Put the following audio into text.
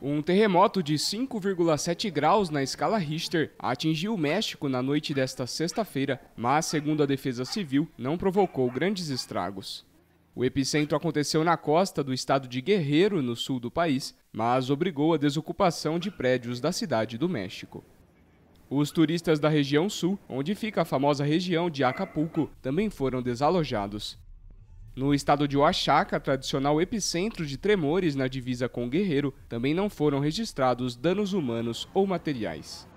Um terremoto de 5,7 graus na escala Richter atingiu o México na noite desta sexta-feira, mas, segundo a Defesa Civil, não provocou grandes estragos. O epicentro aconteceu na costa do estado de Guerrero, no sul do país, mas obrigou a desocupação de prédios da cidade do México. Os turistas da região sul, onde fica a famosa região de Acapulco, também foram desalojados. No estado de Oaxaca, tradicional epicentro de tremores na divisa com o Guerreiro, também não foram registrados danos humanos ou materiais.